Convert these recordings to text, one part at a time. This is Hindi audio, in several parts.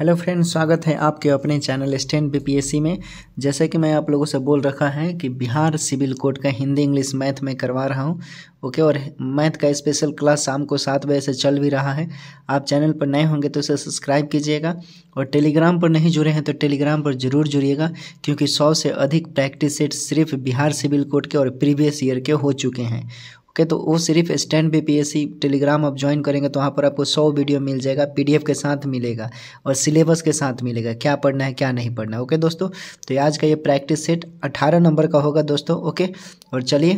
हेलो फ्रेंड स्वागत है आपके अपने चैनल स्टैंड बीपीएससी में जैसे कि मैं आप लोगों से बोल रखा है कि बिहार सिविल कोर्ट का हिंदी इंग्लिश मैथ में करवा रहा हूं ओके और मैथ का स्पेशल क्लास शाम को सात बजे से चल भी रहा है आप चैनल पर नए होंगे तो उसे सब्सक्राइब कीजिएगा और टेलीग्राम पर नहीं जुड़े हैं तो टेलीग्राम पर जरूर जुड़िएगा क्योंकि सौ से अधिक प्रैक्टिस सेट सिर्फ बिहार सिविल कोर्ट के और प्रीवियस ईयर के हो चुके हैं ओके तो वो सिर्फ स्टैंड पे पीएससी टेलीग्राम आप ज्वाइन करेंगे तो वहाँ पर आपको सौ वीडियो मिल जाएगा पीडीएफ के साथ मिलेगा और सिलेबस के साथ मिलेगा क्या पढ़ना है क्या नहीं पढ़ना है ओके दोस्तों तो आज का ये प्रैक्टिस सेट अठारह नंबर का होगा दोस्तों ओके और चलिए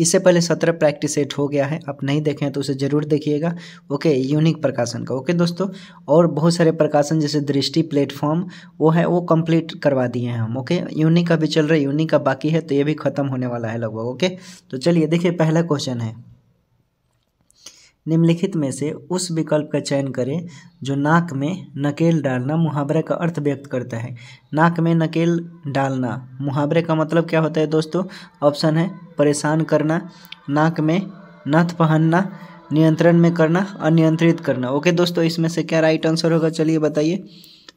इससे पहले सत्रह प्रैक्टिस सेट हो गया है आप नहीं देखें तो उसे ज़रूर देखिएगा ओके यूनिक प्रकाशन का ओके दोस्तों और बहुत सारे प्रकाशन जैसे दृष्टि प्लेटफॉर्म वो है वो कंप्लीट करवा दिए हैं हम ओके यूनिक का भी चल रहा है यूनिक का बाकी है तो ये भी खत्म होने वाला है लगभग ओके तो चलिए देखिए पहला क्वेश्चन है निम्नलिखित में से उस विकल्प का चयन करें जो नाक में नकेल डालना मुहावरे का अर्थ व्यक्त करता है नाक में नकेल डालना मुहावरे का मतलब क्या होता है दोस्तों ऑप्शन है परेशान करना नाक में नथ पहनना नियंत्रण में करना अनियंत्रित करना ओके दोस्तों इसमें से क्या राइट आंसर होगा चलिए बताइए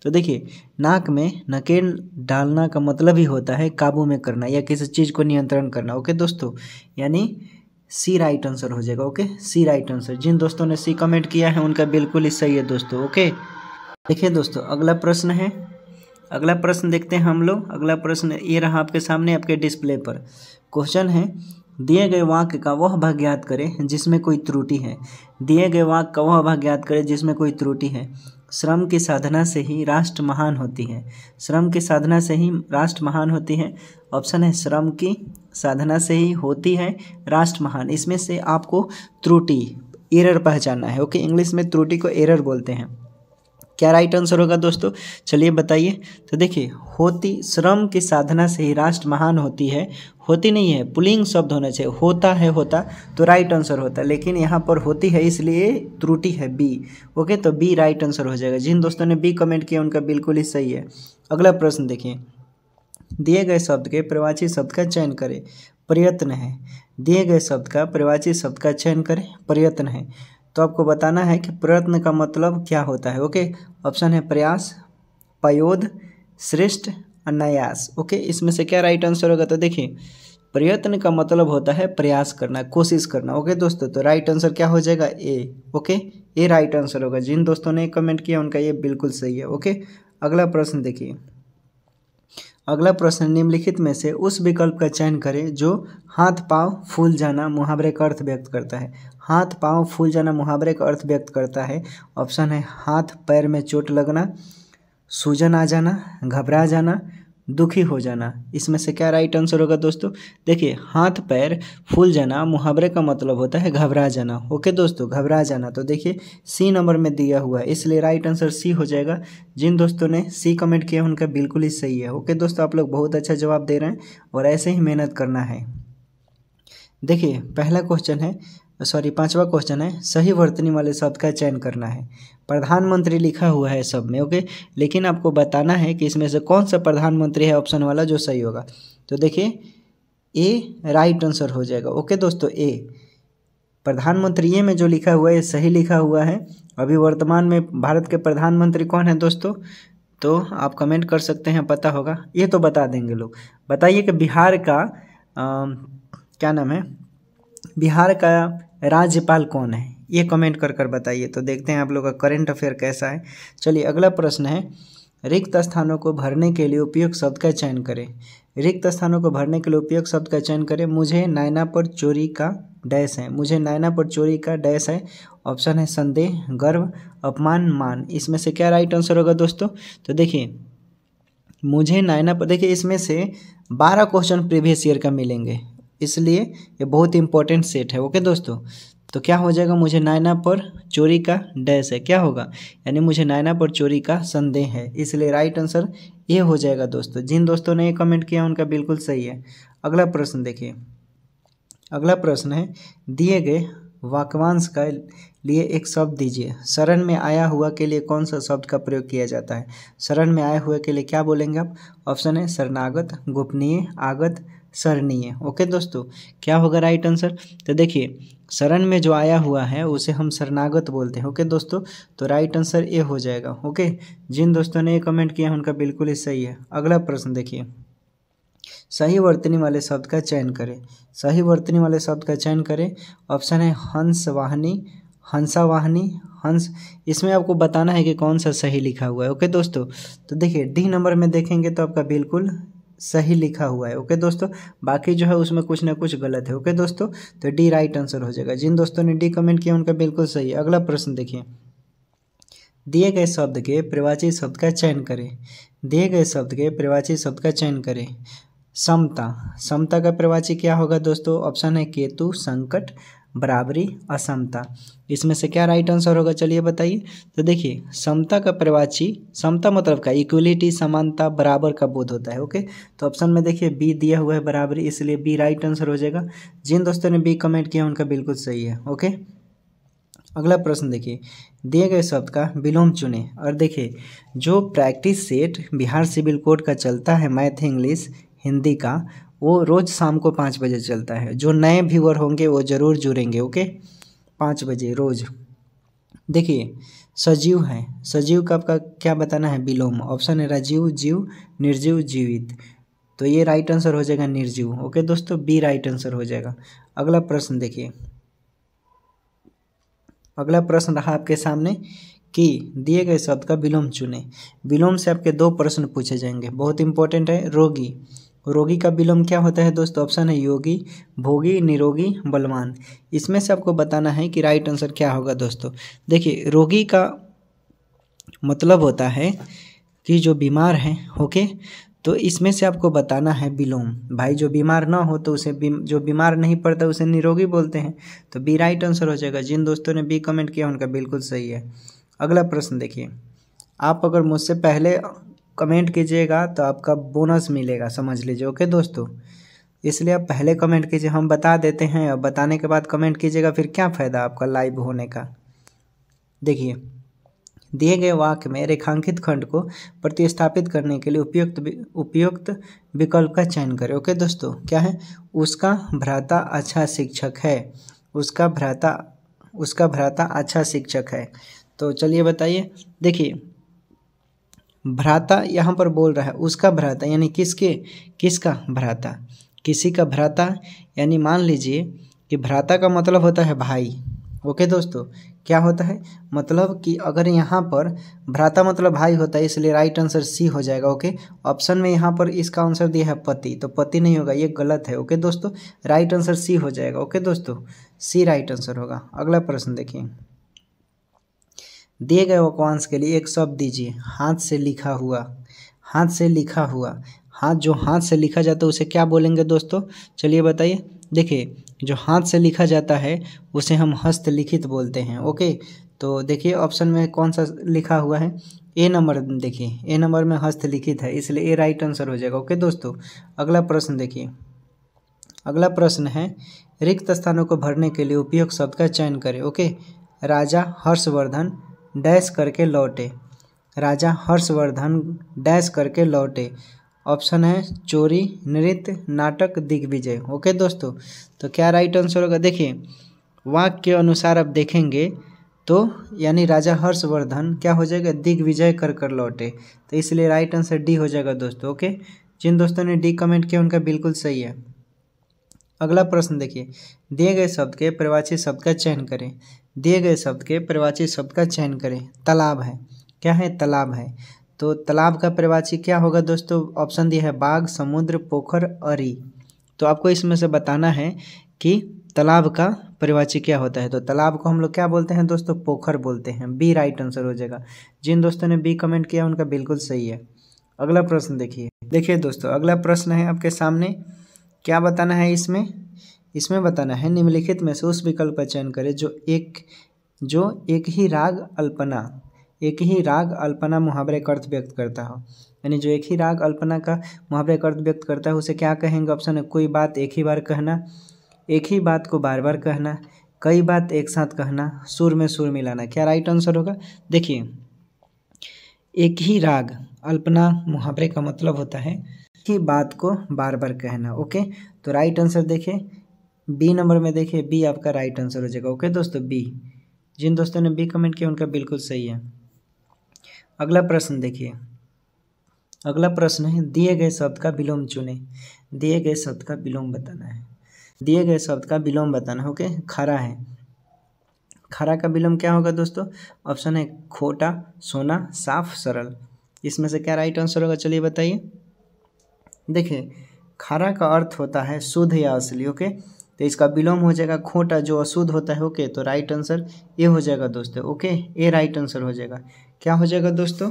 तो देखिए नाक में नकेल डालना का मतलब ही होता है काबू में करना या किसी चीज़ को नियंत्रण करना ओके दोस्तों यानी सी राइट आंसर हो जाएगा ओके सी राइट आंसर जिन दोस्तों ने सी कमेंट किया है उनका बिल्कुल ही सही है दोस्तों ओके देखिए दोस्तों अगला प्रश्न है अगला प्रश्न देखते हैं हम लोग अगला प्रश्न ये रहा आपके सामने आपके डिस्प्ले पर क्वेश्चन है दिए गए वाक्य का वह भाग याद करें जिसमें कोई त्रुटि है दिए गए वाक्य का वह भाग याद करें जिसमें कोई त्रुटि है श्रम की साधना से ही राष्ट्र महान होती है श्रम की साधना से ही राष्ट्र महान होती है ऑप्शन है श्रम की साधना से ही होती है राष्ट्र महान इसमें से आपको त्रुटि एरर पहचानना है ओके इंग्लिश में त्रुटि को एरर बोलते हैं क्या राइट आंसर होगा दोस्तों चलिए बताइए तो देखिए होती श्रम की साधना से ही राष्ट्र महान होती है होती नहीं है पुलिंग शब्द होना चाहिए होता है होता तो राइट आंसर होता लेकिन यहाँ पर होती है इसलिए त्रुटि है बी ओके तो बी राइट आंसर हो जाएगा जिन दोस्तों ने बी कमेंट किया उनका बिल्कुल ही सही है अगला प्रश्न देखिए दिए गए शब्द के प्रवाची शब्द का चयन करें प्रयत्न है दिए गए शब्द का प्रवाची शब्द का चयन करें प्रयत्न है तो आपको बताना है कि प्रयत्न का मतलब क्या होता है ओके ऑप्शन है प्रयास पयोध श्रेष्ठ अनायास ओके इसमें से क्या राइट आंसर होगा तो देखिए प्रयत्न का मतलब होता है प्रयास करना कोशिश करना ओके दोस्तों तो राइट आंसर क्या हो जाएगा A okay A right answer होगा जिन दोस्तों ने कमेंट किया उनका ये बिल्कुल सही है ओके अगला प्रश्न देखिए अगला प्रश्न निम्नलिखित में से उस विकल्प का चयन करें जो हाथ पाँव फूल जाना मुहावरे का अर्थ व्यक्त करता है हाथ पाँव फूल जाना मुहावरे का अर्थ व्यक्त करता है ऑप्शन है हाथ पैर में चोट लगना सूजन आ जाना घबरा जाना दुखी हो जाना इसमें से क्या राइट आंसर होगा दोस्तों देखिए हाथ पैर फूल जाना मुहावरे का मतलब होता है घबरा जाना ओके दोस्तों घबरा जाना तो देखिए सी नंबर में दिया हुआ है इसलिए राइट आंसर सी हो जाएगा जिन दोस्तों ने सी कमेंट किया उनका बिल्कुल ही सही है ओके दोस्तों आप लोग बहुत अच्छा जवाब दे रहे हैं और ऐसे ही मेहनत करना है देखिए पहला क्वेश्चन है सॉरी पांचवा क्वेश्चन है सही वर्तनी वाले शब्द का चयन करना है प्रधानमंत्री लिखा हुआ है सब में ओके लेकिन आपको बताना है कि इसमें से कौन सा प्रधानमंत्री है ऑप्शन वाला जो सही होगा तो देखिए ए राइट आंसर हो जाएगा ओके दोस्तों ए प्रधानमंत्री ये में जो लिखा हुआ है सही लिखा हुआ है अभी वर्तमान में भारत के प्रधानमंत्री कौन है दोस्तों तो आप कमेंट कर सकते हैं पता होगा ये तो बता देंगे लोग बताइए कि बिहार का आ, क्या नाम है बिहार का राज्यपाल कौन है ये कमेंट कर कर बताइए तो देखते हैं आप लोग का करेंट अफेयर कैसा है चलिए अगला प्रश्न है रिक्त स्थानों को भरने के लिए उपयुक्त शब्द का चयन करें रिक्त स्थानों को भरने के लिए उपयुक्त शब्द का चयन करें मुझे नायना पर चोरी का डैश है मुझे नायना पर चोरी का डैश है ऑप्शन है संदेह गर्व अपमान मान इसमें से क्या राइट आंसर होगा दोस्तों तो देखिए मुझे नायना पर देखिए इसमें से बारह क्वेश्चन प्रीवियस ईयर का मिलेंगे इसलिए ये बहुत इंपॉर्टेंट सेट है ओके दोस्तों तो क्या हो जाएगा मुझे नायना पर चोरी का डैश है क्या होगा यानी मुझे नायना पर चोरी का संदेह है इसलिए राइट आंसर ये हो जाएगा दोस्तों जिन दोस्तों ने ये कमेंट किया उनका बिल्कुल सही है अगला प्रश्न देखिए अगला प्रश्न है दिए गए वाक्यांश का लिए एक शब्द दीजिए शरण में आया हुआ के लिए कौन सा शब्द का प्रयोग किया जाता है शरण में आए हुए के लिए क्या बोलेंगे आप ऑप्शन है शरणागत गोपनीय आगत सरणीय है ओके दोस्तों क्या होगा राइट आंसर तो देखिए शरण में जो आया हुआ है उसे हम शरणागत बोलते हैं ओके दोस्तों तो राइट आंसर ए हो जाएगा ओके जिन दोस्तों ने ये कमेंट किया उनका बिल्कुल ही सही है अगला प्रश्न देखिए सही वर्तनी वाले शब्द का चयन करें सही वर्तनी वाले शब्द का चयन करें ऑप्शन है हंस वाहनी हंसा वाहनी हंस इसमें आपको बताना है कि कौन सा सही लिखा हुआ है ओके दोस्तों तो देखिए डी नंबर में देखेंगे तो आपका बिल्कुल सही लिखा हुआ है ओके दोस्तों बाकी जो है उसमें कुछ ना कुछ गलत है ओके दोस्तों तो डी राइट आंसर हो जाएगा जिन दोस्तों ने डी कमेंट किया उनका बिल्कुल सही है अगला प्रश्न देखिए दिए गए शब्द के प्रवाची शब्द का चयन करें दिए गए शब्द के प्रवाची शब्द का चयन करें समता समता का प्रवाची क्या होगा दोस्तों ऑप्शन है केतु संकट बराबरी असमता इसमें से क्या राइट आंसर होगा चलिए बताइए तो देखिए समता का प्रवाची समता मतलब का इक्वलिटी समानता बराबर का बोध होता है ओके तो ऑप्शन में देखिए बी दिया हुआ है बराबरी इसलिए बी राइट आंसर हो जाएगा जिन दोस्तों ने बी कमेंट किया उनका बिल्कुल सही है ओके अगला प्रश्न देखिए दिए गए शब्द का विलोम चुने और देखिए जो practice set Bihar civil code का चलता है मैथ इंग्लिश हिंदी का वो रोज़ शाम को पाँच बजे चलता है जो नए व्यूअर होंगे वो ज़रूर जुड़ेंगे ओके पाँच बजे रोज़ देखिए सजीव है सजीव का आपका क्या बताना है विलोम ऑप्शन है राजीव जीव निर्जीव जीवित तो ये राइट आंसर हो जाएगा निर्जीव ओके दोस्तों बी राइट आंसर हो जाएगा अगला प्रश्न देखिए अगला प्रश्न रहा आपके सामने कि दिए गए शब्द का विलोम चुने विलोम से आपके दो प्रश्न पूछे जाएंगे बहुत इंपॉर्टेंट है रोगी रोगी का विलोम क्या होता है दोस्तों ऑप्शन है योगी भोगी निरोगी बलवान इसमें से आपको बताना है कि राइट आंसर क्या होगा दोस्तों देखिए रोगी का मतलब होता है कि जो बीमार है ओके तो इसमें से आपको बताना है विलोम भाई जो बीमार ना हो तो उसे बी, जो बीमार नहीं पड़ता उसे निरोगी बोलते हैं तो बी राइट आंसर हो जाएगा जिन दोस्तों ने बी कमेंट किया उनका बिल्कुल सही है अगला प्रश्न देखिए आप अगर मुझसे पहले कमेंट कीजिएगा तो आपका बोनस मिलेगा समझ लीजिए ओके दोस्तों इसलिए आप पहले कमेंट कीजिए हम बता देते हैं और बताने के बाद कमेंट कीजिएगा फिर क्या फ़ायदा आपका लाइव होने का देखिए दिए गए वाक्य में रेखांकित खंड को प्रतिस्थापित करने के लिए उपयुक्त उपयुक्त विकल्प का चयन करें ओके दोस्तों क्या है उसका भ्राता अच्छा शिक्षक है उसका भ्राता उसका भ्राता अच्छा शिक्षक है तो चलिए बताइए देखिए भ्राता यहाँ पर बोल रहा है उसका भ्राता यानी किसके किसका भ्राता किसी का भ्राता यानी मान लीजिए कि भ्राता का मतलब होता है भाई ओके दोस्तों क्या होता है मतलब कि अगर यहाँ पर भ्राता मतलब भाई होता है इसलिए राइट आंसर सी हो जाएगा ओके ऑप्शन में यहाँ पर इसका आंसर दिया है पति तो पति नहीं होगा ये गलत है ओके दोस्तों राइट आंसर सी हो जाएगा ओके दोस्तों सी राइट आंसर होगा अगला प्रश्न देखिए दिए गए वाक्यांश के लिए एक शब्द दीजिए हाथ से लिखा हुआ हाथ से लिखा हुआ हाथ जो हाथ से लिखा जाता है उसे क्या बोलेंगे दोस्तों चलिए बताइए देखिए जो हाथ से लिखा जाता है उसे हम हस्तलिखित बोलते हैं ओके तो देखिए ऑप्शन में कौन सा लिखा हुआ है ए नंबर देखिए ए नंबर में हस्तलिखित है इसलिए ए राइट आंसर हो जाएगा ओके दोस्तों अगला प्रश्न देखिए अगला प्रश्न है रिक्त स्थानों को भरने के लिए उपयोग शब्द का चयन करें ओके राजा हर्षवर्धन डैश करके लौटे राजा हर्षवर्धन डैश करके लौटे ऑप्शन है चोरी नृत्य नाटक दिग्विजय ओके दोस्तों तो क्या राइट आंसर होगा देखिए वाक्य के अनुसार अब देखेंगे तो यानी राजा हर्षवर्धन क्या हो जाएगा दिग्विजय कर कर लौटे तो इसलिए राइट आंसर डी हो जाएगा दोस्तों ओके जिन दोस्तों ने डी कमेंट किया उनका बिल्कुल सही है अगला प्रश्न देखिए दिए गए शब्द के प्रवाची शब्द का चयन करें दिए गए शब्द के परिवाची शब्द का चयन करें तालाब है क्या है तालाब है तो तालाब का परिवाची क्या होगा दोस्तों ऑप्शन दिया है बाघ समुद्र पोखर अरी तो आपको इसमें से बताना है कि तालाब का परिवाची क्या होता है तो तालाब को हम लोग क्या बोलते हैं दोस्तों पोखर बोलते हैं बी राइट आंसर हो जाएगा जिन दोस्तों ने बी कमेंट किया उनका बिल्कुल सही है अगला प्रश्न देखिए देखिए दोस्तों अगला प्रश्न है आपके सामने क्या बताना है इसमें इसमें बताना है निम्नलिखित में से उस विकल्प का चयन करें जो एक जो एक ही राग अल्पना एक ही राग अल्पना मुहावरे का अर्थ व्यक्त करता हो यानी जो एक ही राग अल्पना का मुहावरे का अर्थ व्यक्त करता है उसे क्या कहेंगे ऑप्शन है कोई बात एक ही बार कहना एक ही बात को बार बार कहना कई बात एक साथ कहना सुर में सुर मिलाना क्या राइट आंसर होगा देखिए एक ही राग अल्पना मुहावरे का मतलब होता है ही बात को बार बार कहना ओके तो राइट आंसर देखिए बी नंबर में देखिए बी आपका राइट आंसर हो जाएगा ओके दोस्तों बी जिन दोस्तों ने बी कमेंट किया उनका बिल्कुल सही है अगला प्रश्न देखिए अगला प्रश्न है दिए गए शब्द का विलोम चुने दिए गए शब्द का विलोम बताना है दिए गए शब्द का विलोम बताना ओके खरा है खरा का विलोम क्या होगा दोस्तों ऑप्शन है खोटा सोना साफ सरल इसमें से क्या राइट आंसर होगा चलिए बताइए देखिए खरा का अर्थ होता है शुद्ध या असली ओके तो इसका विलोम हो जाएगा खोटा जो अशुद्ध होता है ओके तो राइट आंसर ए हो जाएगा दोस्तों ओके ए राइट आंसर हो जाएगा क्या हो जाएगा दोस्तों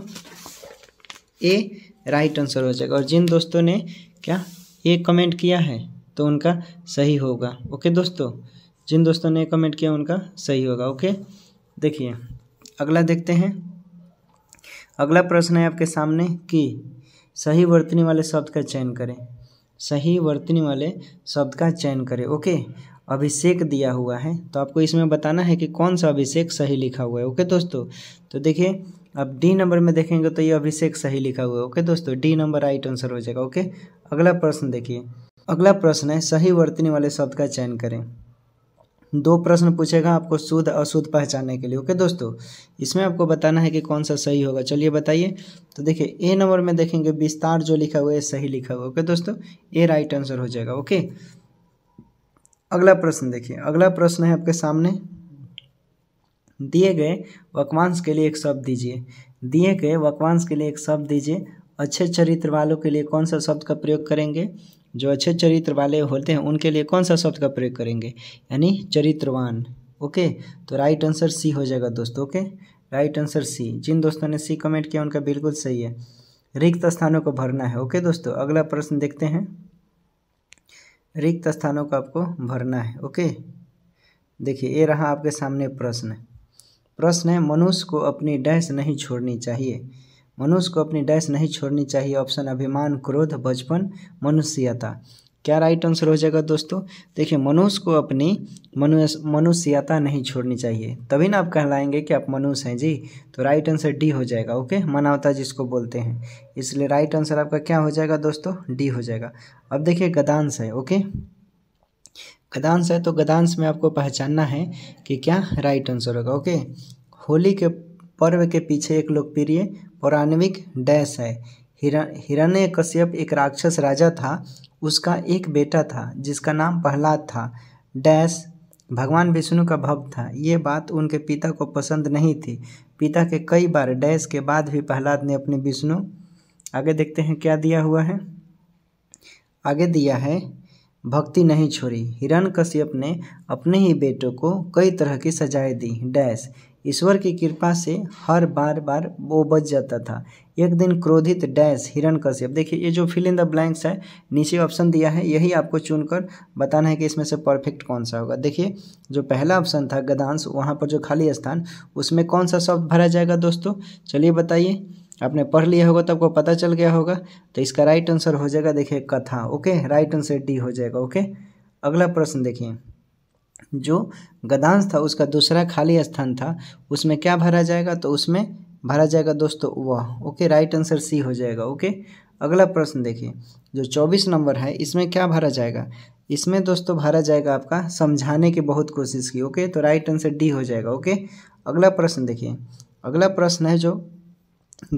ए राइट आंसर हो जाएगा और जिन दोस्तों ने क्या ए कमेंट किया है तो उनका सही होगा ओके दोस्तों जिन दोस्तों ने कमेंट किया उनका सही होगा ओके देखिए अगला देखते हैं अगला प्रश्न है आपके सामने कि सही वर्तनी वाले शब्द का चयन करें सही वर्तनी वाले शब्द का चयन करें ओके अभिषेक दिया हुआ है तो आपको इसमें बताना है कि कौन सा अभिषेक सही लिखा हुआ है ओके दोस्तों तो देखिए अब डी नंबर में देखेंगे तो ये अभिषेक सही लिखा हुआ है ओके दोस्तों डी नंबर राइट आंसर हो जाएगा ओके अगला प्रश्न देखिए अगला प्रश्न है सही वर्तनी वाले शब्द का चयन करें दो प्रश्न पूछेगा आपको शुद्ध अशुद्ध पहचानने के लिए ओके दोस्तों इसमें आपको बताना है कि कौन सा सही होगा चलिए बताइए तो देखिए ए नंबर में देखेंगे विस्तार जो लिखा हुआ है सही लिखा हुआ ओके दोस्तों ए राइट आंसर हो जाएगा ओके अगला प्रश्न देखिए अगला प्रश्न है आपके सामने दिए गए वकवांश के लिए एक शब्द दीजिए दिए गए वकवांश के लिए एक शब्द दीजिए अच्छे चरित्र वालों के लिए कौन सा शब्द का प्रयोग करेंगे जो अच्छे चरित्र वाले होते हैं उनके लिए कौन सा शब्द का प्रयोग करेंगे यानी चरित्रवान ओके तो राइट आंसर सी हो जाएगा दोस्तों ओके राइट आंसर सी जिन दोस्तों ने सी कमेंट किया उनका बिल्कुल सही है रिक्त स्थानों को भरना है ओके दोस्तों अगला प्रश्न देखते हैं रिक्त स्थानों को आपको भरना है ओके देखिए ये रहा आपके सामने प्रश्न प्रश्न है मनुष्य को अपनी डैश नहीं छोड़नी चाहिए मनुष्य को अपनी डैश नहीं छोड़नी चाहिए ऑप्शन अभिमान क्रोध बचपन मनुष्यता क्या राइट आंसर हो जाएगा दोस्तों देखिए मनुष्य को अपनी मनुष्यता नहीं छोड़नी चाहिए तभी ना आप कहलाएंगे कि आप मनुष्य हैं जी तो राइट आंसर डी हो जाएगा ओके मानवता जिसको बोलते हैं इसलिए राइट आंसर आपका क्या हो जाएगा दोस्तों डी हो जाएगा अब देखिए गदांश है ओके गदांश है तो गदांश में आपको पहचानना है कि क्या राइट आंसर होगा ओके होली के पर्व के पीछे एक लोकप्रिय पौराणिक डैश है हिरण्य कश्यप एक राक्षस राजा था उसका एक बेटा था जिसका नाम प्रहलाद था डैश भगवान विष्णु का भव्य था ये बात उनके पिता को पसंद नहीं थी पिता के कई बार डैश के बाद भी प्रहलाद ने अपने विष्णु आगे देखते हैं क्या दिया हुआ है आगे दिया है भक्ति नहीं छोड़ी हिरण कश्यप ने अपने ही बेटों को कई तरह की सजाएं दी डैश ईश्वर की कृपा से हर बार बार वो बच जाता था एक दिन क्रोधित डैश हिरण कश्यप देखिए ये जो फिल इन द ब्लैंक्स है नीचे ऑप्शन दिया है यही आपको चुनकर बताना है कि इसमें से परफेक्ट कौन सा होगा देखिए जो पहला ऑप्शन था गदांश वहाँ पर जो खाली स्थान उसमें कौन सा शब्द भरा जाएगा दोस्तों चलिए बताइए आपने पढ़ लिया होगा तो आपको पता चल गया होगा तो इसका राइट आंसर हो जाएगा देखिए कथा ओके राइट आंसर डी हो जाएगा ओके अगला प्रश्न देखिए जो गदांश था उसका दूसरा खाली स्थान था उसमें क्या भरा जाएगा तो उसमें भरा जाएगा दोस्तों वह ओके राइट आंसर सी हो जाएगा ओके अगला प्रश्न देखिए जो चौबीस नंबर है इसमें क्या भरा जाएगा इसमें दोस्तों भरा जाएगा आपका समझाने की बहुत कोशिश की ओके तो राइट आंसर डी हो जाएगा ओके अगला प्रश्न देखिए अगला प्रश्न है जो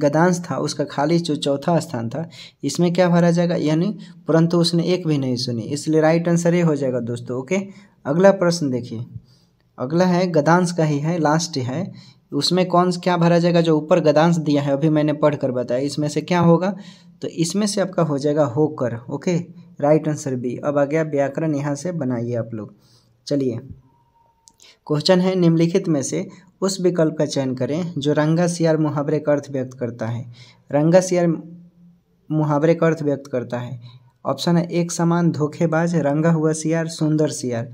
गदांश था उसका खाली जो चौथा स्थान था इसमें क्या भरा जाएगा यानी परंतु उसने एक भी नहीं सुनी इसलिए राइट आंसर ये हो जाएगा दोस्तों ओके अगला प्रश्न देखिए अगला है गदांश का ही है लास्ट है उसमें कौन क्या भरा जाएगा जो ऊपर गदांश दिया है अभी मैंने पढ़ कर बताया इसमें से क्या होगा तो इसमें से आपका हो जाएगा होकर ओके राइट आंसर बी अब आ गया व्याकरण यहाँ से बनाइए आप लोग चलिए क्वेश्चन है निम्नलिखित में से उस विकल्प का चयन करें जो रंगस सियार मुहावरे का अर्थ व्यक्त करता है रंगस सियार मुहावरे का अर्थ व्यक्त करता है ऑप्शन है एक समान धोखेबाज रंगा हुआ सियार सुंदर सियार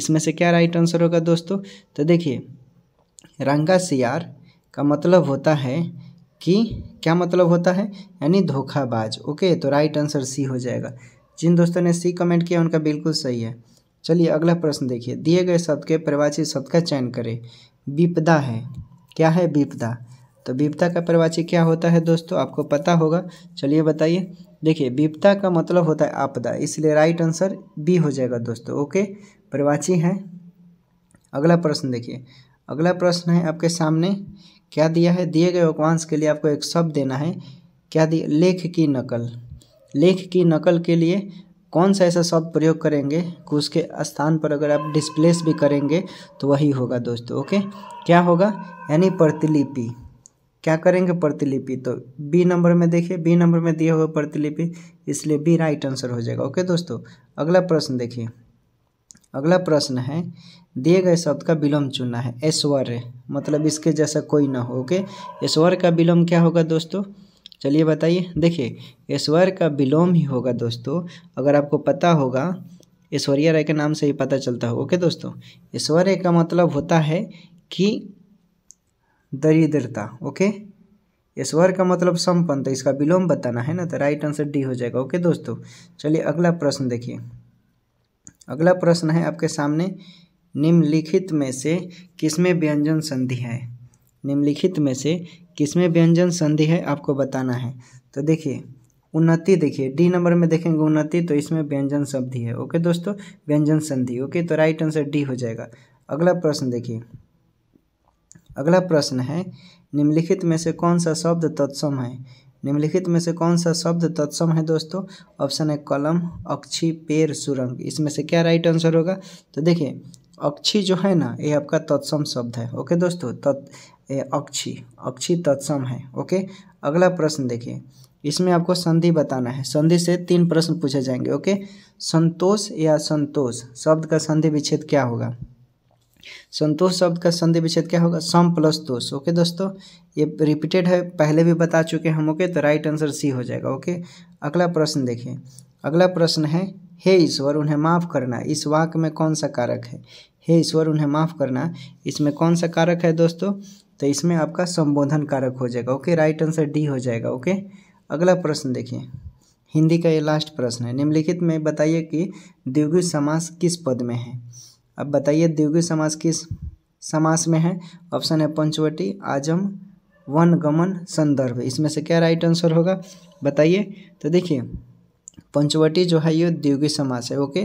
इसमें से क्या राइट आंसर होगा दोस्तों तो देखिए रंगा सियार का मतलब होता है कि क्या मतलब होता है यानी धोखाबाज ओके तो राइट आंसर सी हो जाएगा जिन दोस्तों ने सी कमेंट किया उनका बिल्कुल सही है चलिए अगला प्रश्न देखिए दिए गए शब्द के प्रवाची शब्द का चयन करें विपदा है क्या है विपदा तो विपदा का प्रवाची क्या होता है दोस्तों आपको पता होगा चलिए बताइए देखिए विपदा का मतलब होता है आपदा इसलिए राइट आंसर बी हो जाएगा दोस्तों ओके प्रवाची है अगला प्रश्न देखिए अगला प्रश्न है आपके सामने क्या दिया है दिए गए वाक्यांश के लिए आपको एक शब्द देना है क्या दिया लेख की नकल लेख की नकल के लिए कौन सा ऐसा शब्द प्रयोग करेंगे कि उसके स्थान पर अगर आप डिस्प्लेस भी करेंगे तो वही होगा दोस्तों ओके क्या होगा यानी प्रतिलिपि क्या करेंगे प्रतिलिपि तो बी नंबर में देखिए बी नंबर में दिया हुआ प्रतिलिपि इसलिए बी राइट आंसर हो जाएगा ओके दोस्तों अगला प्रश्न देखिए अगला प्रश्न है दिए गए शब्द का विलोम चुनना है ऐश्वर्य मतलब इसके जैसा कोई ना हो ओके ऐश्वर्य का विलोम क्या होगा दोस्तों चलिए बताइए देखिए ईश्वर का विलोम ही होगा दोस्तों अगर आपको पता होगा ऐश्वर्या राय के नाम से ही पता चलता होगा ओके दोस्तों ऐश्वर्य का मतलब होता है कि दरिद्रता ओके ईश्वर का मतलब संपन्न तो इसका विलोम बताना है ना तो राइट आंसर डी हो जाएगा ओके दोस्तों चलिए अगला प्रश्न देखिए अगला प्रश्न है आपके सामने निम्नलिखित में से किसमें व्यंजन संधि है निम्नलिखित में से किसमें व्यंजन संधि है आपको बताना है तो देखिए उन्नति देखिए डी नंबर में देखेंगे उन्नति तो इसमें व्यंजन संधि है ओके दोस्तों व्यंजन संधि ओके तो राइट आंसर डी हो जाएगा अगला प्रश्न देखिए अगला प्रश्न है निम्नलिखित में से कौन सा शब्द तत्सम है निम्नलिखित में से कौन सा शब्द तत्सम है दोस्तों ऑप्शन है कलम अक्षी पेड़ सुरंग इसमें से क्या राइट आंसर होगा तो देखिए अक्षी जो है ना ये आपका तत्सम शब्द है ओके दोस्तों तत् अक्षी अक्षी तत्सम है ओके अगला प्रश्न देखिए इसमें आपको संधि बताना है संधि से तीन प्रश्न पूछे जाएंगे ओके संतोष या संतोष शब्द का संधि विच्छेद क्या होगा संतोष शब्द का संधि विच्छेद क्या होगा सम प्लस दोष ओके दोस्तों ये रिपीटेड है पहले भी बता चुके हम ओके तो राइट आंसर सी हो जाएगा ओके अगला प्रश्न देखिए अगला प्रश्न है हे ईश्वर उन्हें माफ़ करना इस वाक में कौन सा कारक है हे ईश्वर उन्हें माफ़ करना इसमें कौन सा कारक है दोस्तों तो इसमें आपका संबोधन कारक हो जाएगा ओके राइट आंसर डी हो जाएगा ओके अगला प्रश्न देखिए हिंदी का ये लास्ट प्रश्न है निम्नलिखित में बताइए कि द्विगु समास किस पद में है अब बताइए द्विगु समास किस समास में है ऑप्शन है पंचवटी आजम वन गमन संदर्भ इसमें से क्या राइट आंसर होगा बताइए तो देखिए पंचवटी जो है ये द्योगी समास है ओके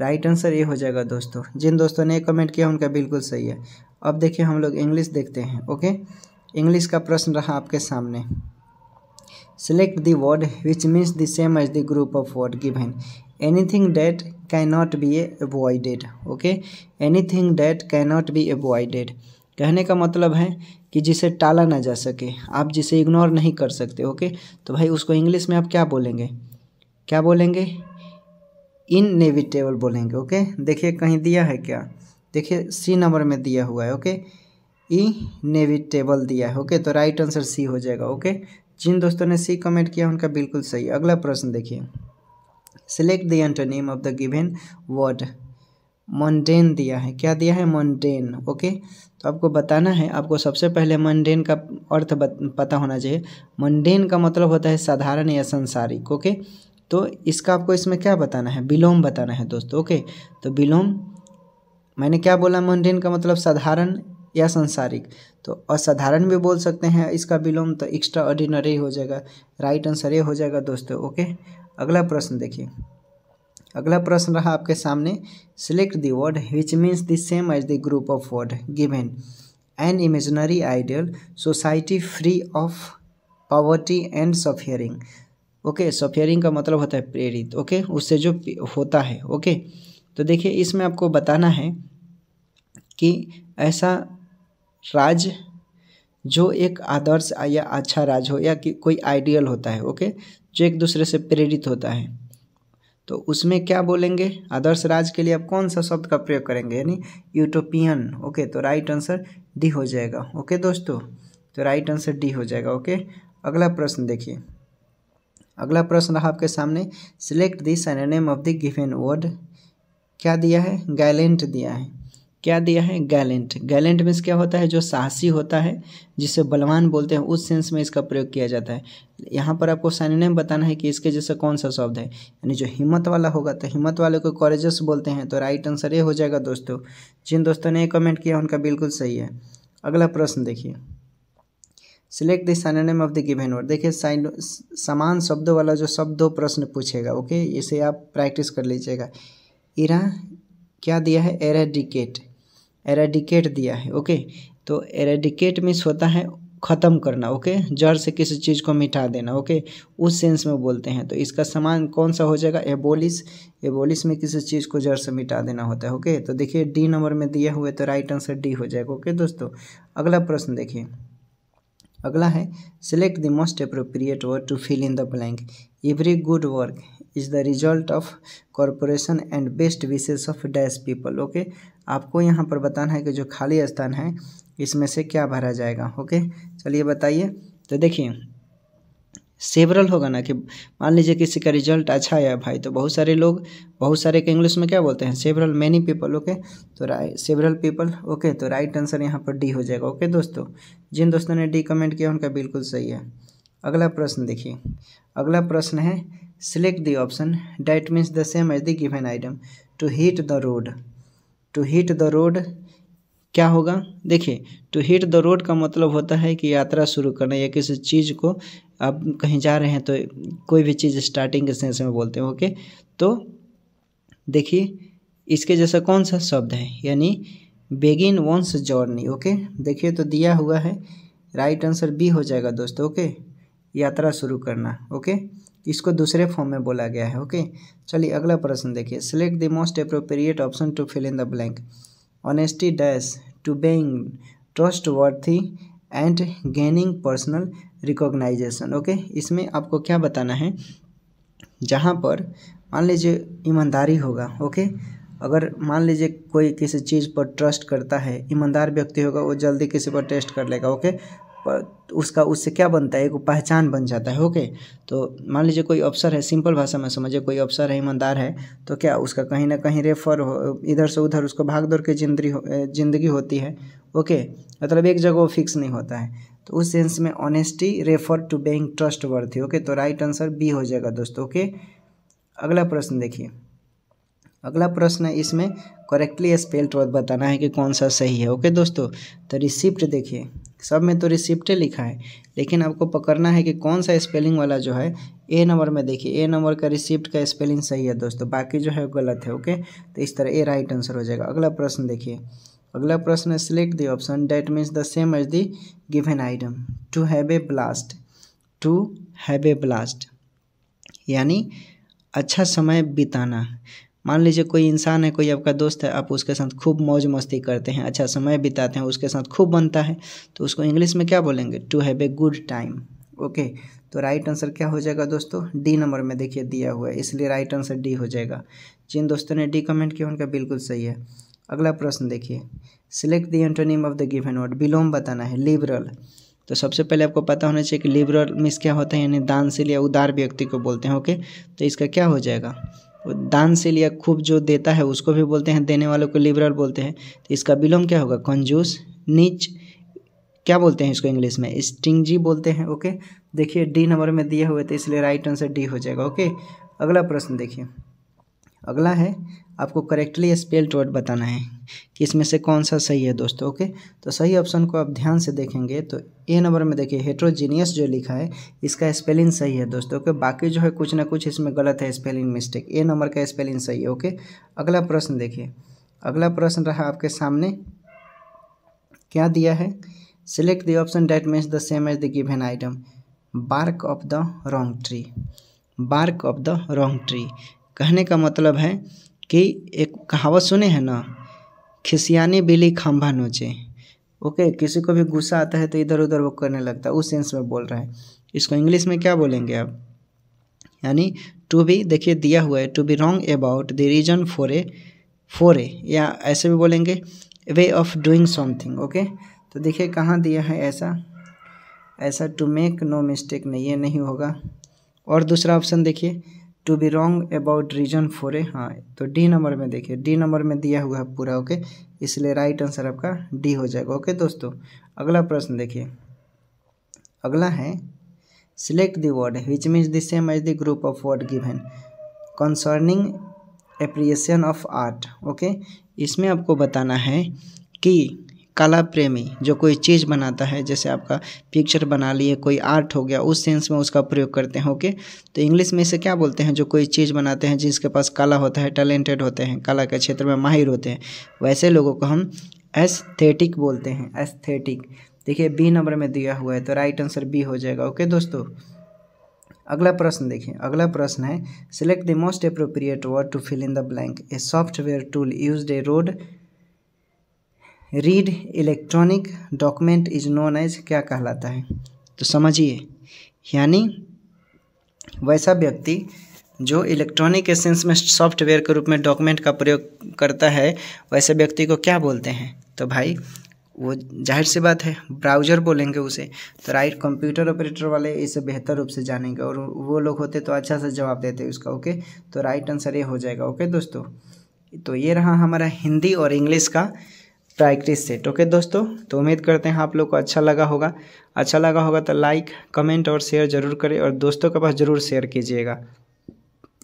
राइट आंसर ये हो जाएगा दोस्तों जिन दोस्तों ने कमेंट किया उनका बिल्कुल सही है अब देखिए हम लोग इंग्लिश देखते हैं ओके इंग्लिश का प्रश्न रहा आपके सामने select select which word the same as same as the group of word given anything that be be okay okay that can not be avoided कहने का मतलब है कि जिसे टाला ना जा सके आप जिसे इग्नोर नहीं कर सकते ओके okay? तो भाई उसको इंग्लिश में आप क्या बोलेंगे क्या बोलेंगे नेविटेबल बोलेंगे ओके देखिए कहीं दिया है क्या देखिए सी नंबर में दिया हुआ है ओके नेविटेबल दिया है ओके तो राइट आंसर सी हो जाएगा ओके जिन दोस्तों ने सी कमेंट किया उनका बिल्कुल सही अगला प्रश्न देखिए select the name of the given word mundane दिया है क्या दिया है मंडेन ओके तो आपको बताना है आपको सबसे पहले मंडेन का अर्थ पता होना चाहिए मंडेन का मतलब होता है साधारण या संसारिक ओके तो इसका आपको इसमें क्या बताना है विलोम बताना है दोस्तों ओके तो विलोम मैंने क्या बोला मंडेन का मतलब साधारण या संसारिक तो असाधारण भी बोल सकते हैं इसका विलोम तो एक्स्ट्रा ऑर्डिनरी हो जाएगा राइट आंसर ये हो जाएगा दोस्तों ओके अगला प्रश्न देखिए अगला प्रश्न रहा आपके सामने select the word which means the same as the group of word given an imaginary ideal society free of poverty and suffering okay suffering का मतलब होता है प्रेरित ओके उससे जो होता है ओके तो देखिए इसमें आपको बताना है कि ऐसा राज जो एक आदर्श या अच्छा राज हो या कि कोई आइडियल होता है ओके जो एक दूसरे से प्रेरित होता है तो उसमें क्या बोलेंगे आदर्श राज के लिए आप कौन सा शब्द का प्रयोग करेंगे यानी यूटोपियन ओके तो राइट आंसर डी हो जाएगा ओके दोस्तों तो राइट आंसर डी हो जाएगा ओके अगला प्रश्न देखिए अगला प्रश्न रहा आपके सामने select the synonym of the given word क्या दिया है गैलेंट दिया है क्या दिया है गैलेंट गैलेंट मीन्स क्या होता है जो साहसी होता है जिसे बलवान बोलते हैं उस सेंस में इसका प्रयोग किया जाता है यहाँ पर आपको सैनिनेम बताना है कि इसके जैसे कौन सा शब्द है यानी जो हिम्मत वाला होगा तो हिम्मत वाले को कॉरेजस बोलते हैं तो राइट आंसर ये हो जाएगा दोस्तों जिन दोस्तों ने कमेंट किया उनका बिल्कुल सही है अगला प्रश्न देखिए select the synonym of the given word देखिए साइन समान शब्दों वाला जो शब्द दो प्रश्न पूछेगा ओके इसे आप प्रैक्टिस कर लीजिएगा इरा क्या दिया है एराडिकेट एराडिकेट दिया है ओके तो एराडिकेट मीन्स होता है ख़त्म करना ओके जड़ से किसी चीज़ को मिटा देना ओके उस सेंस में बोलते हैं तो इसका समान कौन सा हो जाएगा एबोलिस एबोलिस में किसी चीज़ को जड़ से मिटा देना होता है ओके तो देखिए डी नंबर में दिया हुआ है तो राइट आंसर डी हो जाएगा ओके दोस्तों अगला प्रश्न देखिए अगला है select the most appropriate word to fill in the blank every good work is the result of corporation and best wishes of dash people okay आपको यहाँ पर बताना है कि जो खाली स्थान है इसमें से क्या भरा जाएगा ओके चलिए बताइए तो देखिए सेवरल होगा ना कि मान लीजिए किसी का रिजल्ट अच्छा आया भाई तो बहुत सारे लोग बहुत सारे के इंग्लिश में क्या बोलते हैं सेवरल मैनी पीपल ओके तो राइट सेवरल पीपल ओके तो राइट आंसर यहाँ पर डी हो जाएगा ओके दोस्तों जिन दोस्तों ने डी कमेंट किया उनका बिल्कुल सही है अगला प्रश्न देखिए अगला प्रश्न है select the option that means the same as the given item to hit the road to hit the road क्या होगा देखिए टू हीट द रोड का मतलब होता है कि यात्रा शुरू करना या किसी चीज़ को आप कहीं जा रहे हैं तो कोई भी चीज़ स्टार्टिंग के सेंस में बोलते हैं ओके तो देखिए इसके जैसा कौन सा शब्द है यानी बेगिन वंस जर्नी ओके देखिए तो दिया हुआ है राइट आंसर बी हो जाएगा दोस्तों ओके यात्रा शुरू करना ओके इसको दूसरे फॉर्म में बोला गया है ओके चलिए अगला प्रश्न देखिए select the most appropriate option to fill in the blank honesty dash to being trustworthy and gaining personal recognition okay इसमें आपको क्या बताना है जहाँ पर मान लीजिए ईमानदारी होगा ओके अगर मान लीजिए कोई किसी चीज़ पर ट्रस्ट करता है ईमानदार व्यक्ति होगा वो जल्दी किसी पर टेस्ट कर लेगा ओके उसका उससे क्या बनता है एक पहचान बन जाता है ओके तो मान लीजिए कोई अफसर है सिंपल भाषा में समझिए कोई अफसर है ईमानदार है तो क्या उसका कहीं ना कहीं रेफर हो इधर से उधर उसको भाग दौड़ के जिंदगी हो, जिंदगी होती है ओके मतलब एक जगह वो फिक्स नहीं होता है तो उस सेंस में honesty refer to being trust worth okay तो राइट आंसर बी हो जाएगा दोस्तों ओके अगला प्रश्न देखिए अगला प्रश्न इसमें करेक्टली स्पेल्ड ट्रोथ बताना है कि कौन सा सही है ओके दोस्तों तो रिसिप्ट देखिए सब में तो रिसिप्ट लिखा है लेकिन आपको पकड़ना है कि कौन सा स्पेलिंग वाला जो है ए नंबर में देखिए ए नंबर का रिसिप्ट का स्पेलिंग सही है दोस्तों बाकी जो है गलत है ओके तो इस तरह ए राइट आंसर हो जाएगा अगला प्रश्न देखिए अगला प्रश्न है select the option that means the same as the given item to have a blast to have a blast यानी अच्छा समय बिताना मान लीजिए कोई इंसान है कोई आपका दोस्त है आप उसके साथ खूब मौज मस्ती करते हैं अच्छा समय बिताते हैं उसके साथ खूब बनता है तो उसको इंग्लिश में क्या बोलेंगे to have a good time okay तो राइट आंसर क्या हो जाएगा दोस्तों डी नंबर में देखिए दिया हुआ है इसलिए राइट आंसर डी हो जाएगा जिन दोस्तों ने डी कमेंट किया उनका बिल्कुल सही है अगला प्रश्न देखिए select the antonym of the given word विलोम बताना है लिबरल तो सबसे पहले आपको पता होना चाहिए कि लिबरल मीन्स क्या होता है यानी दानशील या उदार व्यक्ति को बोलते हैं ओके तो इसका क्या हो जाएगा दानशील या खूब जो देता है उसको भी बोलते हैं देने वालों को लिबरल बोलते हैं तो इसका विलोम क्या होगा कंजूस नीच क्या बोलते हैं इसको इंग्लिश में स्टिंगजी बोलते हैं ओके देखिए डी नंबर में दिए हुए थे इसलिए राइट आंसर डी हो जाएगा ओके अगला प्रश्न देखिए अगला है आपको करेक्टली स्पेल्ड वर्ड बताना है कि इसमें से कौन सा सही है दोस्तों ओके तो सही ऑप्शन को आप ध्यान से देखेंगे तो ए नंबर में देखिए हेट्रोजीनियस जो लिखा है इसका स्पेलिंग सही है दोस्तों ओके बाकी जो है कुछ ना कुछ इसमें गलत है स्पेलिंग मिस्टेक ए नंबर का स्पेलिंग सही है ओके अगला प्रश्न देखिए अगला प्रश्न रहा आपके सामने क्या दिया है select the option that means the same as the given item bark of the wrong tree bark of the wrong tree कहने का मतलब है कि एक कहावत सुने हैं ना खिसियाने बिली खम्भा नोचे ओके किसी को भी गुस्सा आता है तो इधर उधर वो करने लगता है उस सेंस में बोल रहा है इसको इंग्लिश में क्या बोलेंगे आप यानी टू बी देखिए दिया हुआ है to be wrong about the reason for a for a या ऐसे भी बोलेंगे way of doing something okay तो देखिए कहाँ दिया है ऐसा ऐसा टू मेक नो मिस्टेक नहीं ये नहीं होगा और दूसरा ऑप्शन देखिए to be wrong about reason for a हाँ तो डी नंबर में देखिए डी नंबर में दिया हुआ है पूरा ओके इसलिए राइट आंसर आपका डी हो जाएगा ओके दोस्तों अगला प्रश्न देखिए अगला है select the word which means the same as the group of word given concerning appreciation of art okay इसमें आपको बताना है कि कला प्रेमी जो कोई चीज़ बनाता है जैसे आपका पिक्चर बना लिए कोई आर्ट हो गया उस सेंस में उसका प्रयोग करते हैं ओके तो इंग्लिश में इसे क्या बोलते हैं जो कोई चीज़ बनाते हैं जिसके पास कला होता है टैलेंटेड होते हैं कला के क्षेत्र में माहिर होते हैं वैसे लोगों को हम एस्थेटिक बोलते हैं एस्थेटिक देखिए बी नंबर में दिया हुआ है तो राइट आंसर बी हो जाएगा ओके दोस्तों अगला प्रश्न देखिए अगला प्रश्न है select the most appropriate word to fill in the blank a software tool use a road read electronic document is known as क्या कहलाता है तो समझिए यानी वैसा व्यक्ति जो इलेक्ट्रॉनिक एसेंस में सॉफ्टवेयर के रूप में डॉक्यूमेंट का प्रयोग करता है वैसे व्यक्ति को क्या बोलते हैं तो भाई वो जाहिर सी बात है ब्राउज़र बोलेंगे उसे तो राइट कंप्यूटर ऑपरेटर वाले इसे बेहतर रूप से जानेंगे और वो लोग होते तो अच्छा सा जवाब देते उसका ओके तो राइट आंसर ये हो जाएगा ओके दोस्तों तो ये रहा हमारा हिंदी और इंग्लिश का प्रैक्टिस सेट ओके दोस्तों तो उम्मीद करते हैं आप लोग को अच्छा लगा होगा अच्छा लगा होगा तो लाइक कमेंट और शेयर जरूर करें और दोस्तों के पास ज़रूर शेयर कीजिएगा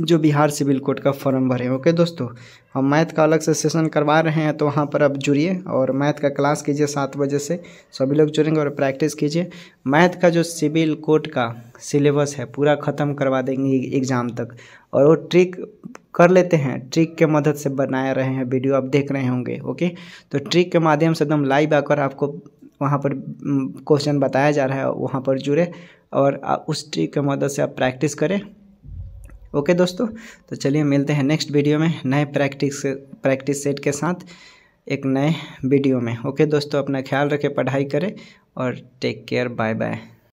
जो बिहार सिविल कोर्ट का फॉर्म भरे ओके दोस्तों हम मैथ का अलग से सेशन करवा रहे हैं तो वहाँ पर आप जुड़िए और मैथ का क्लास कीजिए सात बजे से सभी लोग जुड़ेंगे और प्रैक्टिस कीजिए मैथ का जो सिविल कोर्ट का सिलेबस है पूरा ख़त्म करवा देंगे एग्ज़ाम तक और वो ट्रिक कर लेते हैं ट्रिक के मदद से बना रहे हैं वीडियो आप देख रहे होंगे ओके तो ट्रिक के माध्यम से एकदम लाइव आकर आपको वहाँ पर क्वेश्चन बताया जा रहा है वहाँ पर जुड़े और उस ट्रिक के मदद से आप प्रैक्टिस करें ओके दोस्तों तो चलिए मिलते हैं नेक्स्ट वीडियो में नए प्रैक्टिस प्रैक्टिस सेट के साथ एक नए वीडियो में ओके दोस्तों अपना ख्याल रखें पढ़ाई करें और टेक केयर बाय बाय